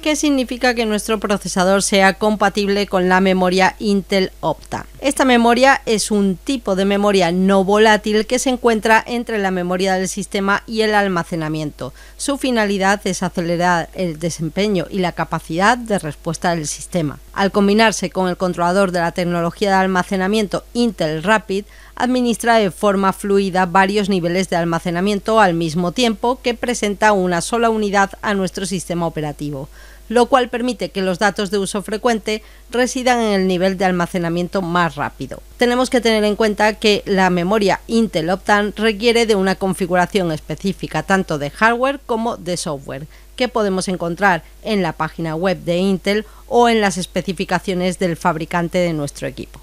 qué significa que nuestro procesador sea compatible con la memoria Intel Opta. Esta memoria es un tipo de memoria no volátil que se encuentra entre la memoria del sistema y el almacenamiento. Su finalidad es acelerar el desempeño y la capacidad de respuesta del sistema. Al combinarse con el controlador de la tecnología de almacenamiento Intel Rapid, administra de forma fluida varios niveles de almacenamiento al mismo tiempo que presenta una sola unidad a nuestro sistema operativo, lo cual permite que los datos de uso frecuente residan en el nivel de almacenamiento más rápido. Tenemos que tener en cuenta que la memoria Intel Optan requiere de una configuración específica tanto de hardware como de software, que podemos encontrar en la página web de Intel o en las especificaciones del fabricante de nuestro equipo.